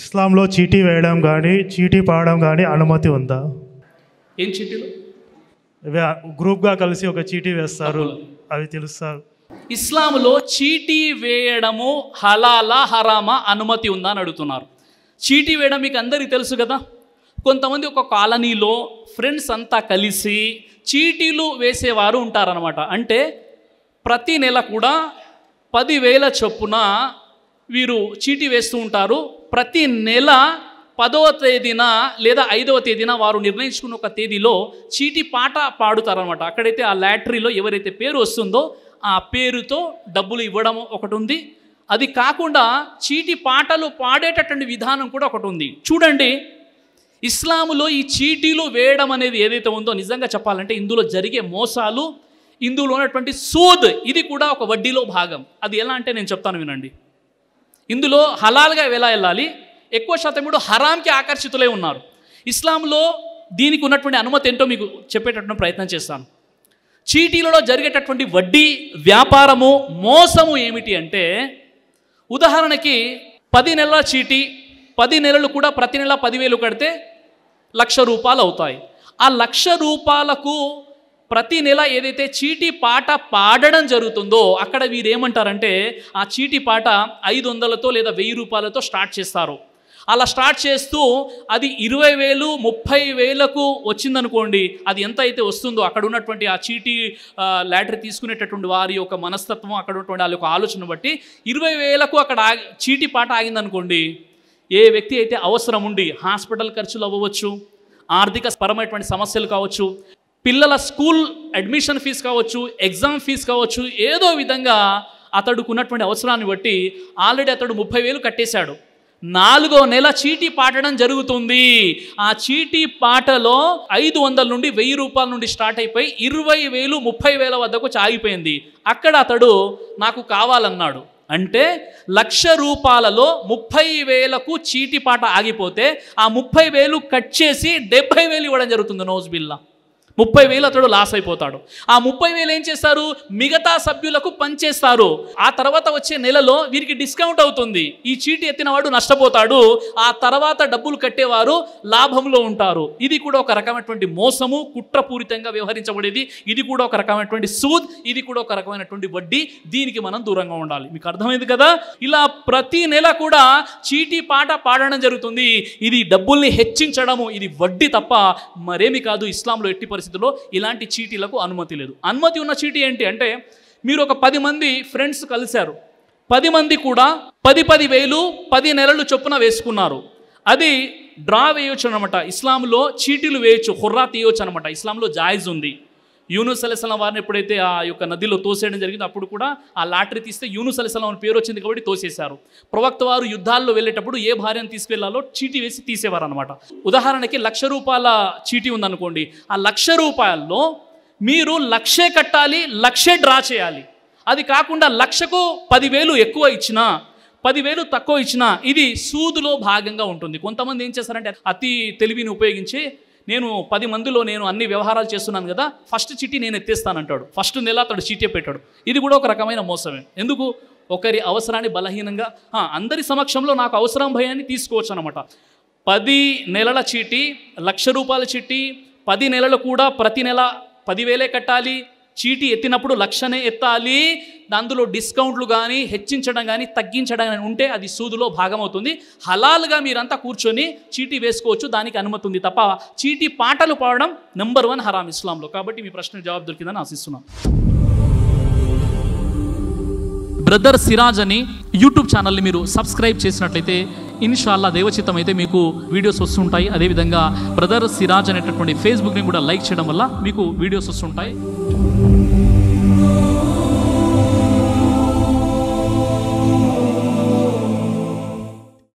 ఇస్లాంలో చీటీ వేయడం కానీ చీటీ పాడడం కానీ అనుమతి ఉందా ఏం చీటీలు గ్రూప్గా కలిసి ఒక చీటీ వేస్తారు అవి తెలుస్తారు ఇస్లాంలో చీటీ వేయడము హలాలా హరామా అనుమతి ఉందా అని అడుగుతున్నారు చీటీ వేయడం మీకు అందరికీ తెలుసు కదా కొంతమంది ఒక కాలనీలో ఫ్రెండ్స్ అంతా కలిసి చీటీలు వేసేవారు ఉంటారనమాట అంటే ప్రతి నెల కూడా పదివేల చొప్పున వీరు చీటీ వేస్తూ ఉంటారు ప్రతి నెల పదవ తేదీన లేదా ఐదవ తేదీన వారు నిర్ణయించుకున్న ఒక తేదీలో చీటీ పాట పాడుతారనమాట అక్కడైతే ఆ లాటరీలో ఎవరైతే పేరు వస్తుందో ఆ పేరుతో డబ్బులు ఇవ్వడం ఒకటి ఉంది అది కాకుండా చీటి పాటలు పాడేటటువంటి విధానం కూడా ఒకటి ఉంది చూడండి ఇస్లాములో ఈ చీటీలు వేయడం అనేది ఏదైతే ఉందో నిజంగా చెప్పాలంటే ఇందులో జరిగే మోసాలు ఇందులో ఉన్నటువంటి సూద్ ఇది కూడా ఒక వడ్డీలో భాగం అది ఎలా అంటే నేను చెప్తాను వినండి ఇందులో హలాల్గా ఎలా వెళ్ళాలి ఎక్కువ శాతం ఇప్పుడు హరాంకి ఆకర్షితులై ఉన్నారు ఇస్లాంలో దీనికి ఉన్నటువంటి అనుమతి ఏంటో మీకు చెప్పేటటువంటి ప్రయత్నం చేస్తాను చీటీలలో జరిగేటటువంటి వడ్డీ వ్యాపారము మోసము ఏమిటి అంటే ఉదాహరణకి పది నెలల చీటీ పది నెలలు కూడా ప్రతి నెల పదివేలు కడితే లక్ష రూపాయలు అవుతాయి ఆ లక్ష రూపాయలకు ప్రతి నెల ఏదైతే చీటీ పాట పాడడం జరుగుతుందో అక్కడ వీరు ఏమంటారంటే ఆ చీటీ పాట ఐదు వందలతో లేదా వెయ్యి రూపాయలతో స్టార్ట్ చేస్తారు అలా స్టార్ట్ చేస్తూ అది ఇరవై వేలు ముప్పై వేలకు వచ్చిందనుకోండి అది ఎంత అయితే వస్తుందో అక్కడ ఉన్నటువంటి ఆ చీటీ లాటరీ తీసుకునేటటువంటి వారి యొక్క మనస్తత్వం అక్కడ ఉన్నటువంటి వాళ్ళ యొక్క ఆలోచన బట్టి ఇరవై వేలకు అక్కడ చీటీ పాట ఆగిందనుకోండి ఏ వ్యక్తి అయితే అవసరం ఉండి హాస్పిటల్ ఖర్చులు అవ్వవచ్చు ఆర్థిక పరమైనటువంటి సమస్యలు కావచ్చు పిల్లల స్కూల్ అడ్మిషన్ ఫీజు కావచ్చు ఎగ్జామ్ ఫీజు కావచ్చు ఏదో విధంగా అతడుకున్నటువంటి అవసరాన్ని బట్టి ఆల్రెడీ అతడు ముప్పై వేలు కట్టేశాడు నాలుగో నెల చీటీ పాటడం జరుగుతుంది ఆ చీటీ పాటలో ఐదు వందల నుండి వెయ్యి రూపాయల నుండి స్టార్ట్ అయిపోయి ఇరవై వేలు ముప్పై వేల వద్దకు ఆగిపోయింది అక్కడ అతడు నాకు కావాలన్నాడు అంటే లక్ష రూపాయలలో ముప్పై వేలకు చీటీ పాట ఆగిపోతే ఆ ముప్పై వేలు కట్ చేసి డెబ్బై వేలు ఇవ్వడం జరుగుతుంది నోజ్ బిల్లా ముప్పై వేలు అతడు లాస్ అయిపోతాడు ఆ ముప్పై వేలు ఏం చేస్తారు మిగతా సభ్యులకు పంచేస్తారు ఆ తర్వాత వచ్చే నెలలో వీరికి డిస్కౌంట్ అవుతుంది ఈ చీటీ ఎత్తినవాడు నష్టపోతాడు ఆ తర్వాత డబ్బులు కట్టేవారు లాభంలో ఉంటారు ఇది కూడా ఒక రకమైనటువంటి మోసము కుట్రపూరితంగా వ్యవహరించబడేది ఇది కూడా ఒక రకమైనటువంటి సూద్ ఇది కూడా ఒక రకమైనటువంటి వడ్డీ దీనికి మనం దూరంగా ఉండాలి మీకు అర్థమైంది కదా ఇలా ప్రతి నెల కూడా చీటీ పాట పాడడం జరుగుతుంది ఇది డబ్బుల్ని హెచ్చించడము ఇది వడ్డీ తప్ప మరేమి కాదు ఇస్లాంలో ఎట్టి పరిస్థితి పరిస్థితుల్లో ఇలాంటి చీటీలకు అనుమతి లేదు అనుమతి ఉన్న చీటీ ఏంటి అంటే మీరు ఒక పది మంది ఫ్రెండ్స్ కలిశారు పది మంది కూడా పది పది వేలు పది నెలలు చొప్పున వేసుకున్నారు అది డ్రా వేయొచ్చు అనమాట ఇస్లాంలో చీటీలు వేయొచ్చు హుర్రా తీయొచ్చు అనమాట ఇస్లాంలో జాయిజ్ ఉంది యూనుస్ అలెస్లాం వారిని ఎప్పుడైతే ఆ యొక్క నదిలో తోసేయడం జరిగిందో అప్పుడు కూడా ఆ లాటరీ తీస్తే యూనుస్ అలెస్లాం పేరు వచ్చింది కాబట్టి తోసేశారు ప్రవక్త వారు యుద్ధాల్లో వెళ్ళేటప్పుడు ఏ భార్యను తీసుకెళ్లాలో చీటీ వేసి తీసేవారు అనమాట ఉదాహరణకి లక్ష రూపాయల చీటీ ఉందనుకోండి ఆ లక్ష రూపాయల్లో మీరు లక్షే కట్టాలి లక్షే డ్రా చేయాలి అది కాకుండా లక్షకు పదివేలు ఎక్కువ ఇచ్చినా పదివేలు తక్కువ ఇచ్చినా ఇది సూదులో భాగంగా ఉంటుంది కొంతమంది ఏం చేస్తారంటే అతి తెలివిని ఉపయోగించి నేను పది మందిలో నేను అన్ని వ్యవహారాలు చేస్తున్నాను కదా ఫస్ట్ చిట్టి నేను ఎత్తేస్తానంటాడు ఫస్ట్ నెల అతడు చీటే పెట్టాడు ఇది కూడా ఒక రకమైన మోసమే ఎందుకు ఒకరి అవసరాన్ని బలహీనంగా అందరి సమక్షంలో నాకు అవసరం భయాన్ని తీసుకోవచ్చు అనమాట పది నెలల చీటీ లక్ష రూపాయల చీటీ పది నెలలు కూడా ప్రతి నెల పదివేలే కట్టాలి చీటీ ఎత్తినప్పుడు లక్షనే ఎత్తాలి అందులో డిస్కౌంట్లు కానీ హెచ్చించడం కానీ తగ్గించడం కానీ ఉంటే అది సూదులో భాగమవుతుంది హలాల్గా మీరంతా కూర్చొని చీటీ వేసుకోవచ్చు దానికి అనుమతి ఉంది తప్ప చీటీ పాటలు పాడడం నెంబర్ వన్ హరాం ఇస్లాంలో కాబట్టి మీ ప్రశ్న జవాబు దొరికిందని ఆశిస్తున్నాం బ్రదర్ సిరాజ్ అని యూట్యూబ్ ఛానల్ని మీరు సబ్స్క్రైబ్ చేసినట్లయితే ఇన్షాల్లా దేవచిత్తం అయితే మీకు వీడియోస్ వస్తుంటాయి అదేవిధంగా బ్రదర్ సిరాజ్ అనేటటువంటి ఫేస్బుక్ని కూడా లైక్ చేయడం వల్ల మీకు వీడియోస్ వస్తుంటాయి